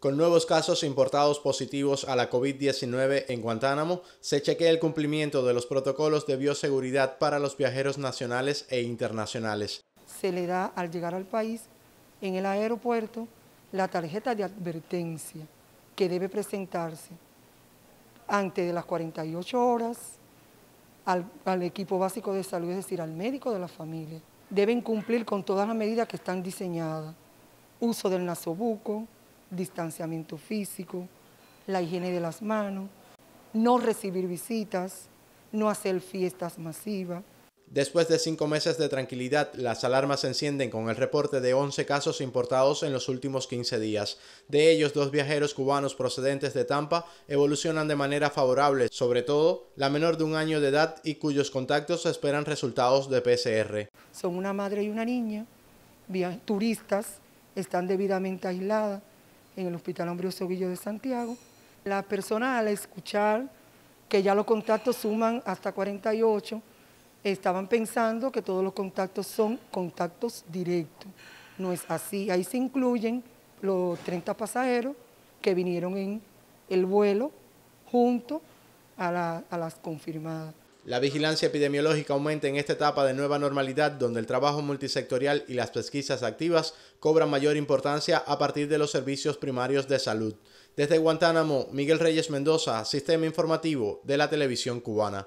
Con nuevos casos importados positivos a la COVID-19 en Guantánamo, se chequea el cumplimiento de los protocolos de bioseguridad para los viajeros nacionales e internacionales. Se le da al llegar al país, en el aeropuerto, la tarjeta de advertencia que debe presentarse antes de las 48 horas al, equipo básico de salud, es decir, al médico de la familia. Deben cumplir con todas las medidas que están diseñadas. Uso del nasobuco, distanciamiento físico, la higiene de las manos, no recibir visitas, no hacer fiestas masivas. Después de cinco meses de tranquilidad, las alarmas se encienden con el reporte de 11 casos importados en los últimos 15 días. De ellos, dos viajeros cubanos procedentes de Tampa evolucionan de manera favorable, sobre todo la menor de un año de edad y cuyos contactos esperan resultados de PCR. Son una madre y una niña, turistas, están debidamente aisladas, en el Hospital Hombre Guillo de Santiago. la persona al escuchar que ya los contactos suman hasta 48, estaban pensando que todos los contactos son contactos directos. No es así, ahí se incluyen los 30 pasajeros que vinieron en el vuelo junto a las confirmadas. La vigilancia epidemiológica aumenta en esta etapa de nueva normalidad donde el trabajo multisectorial y las pesquisas activas cobran mayor importancia a partir de los servicios primarios de salud. Desde Guantánamo, Miguel Reyes Mendoza, Sistema Informativo de la Televisión Cubana.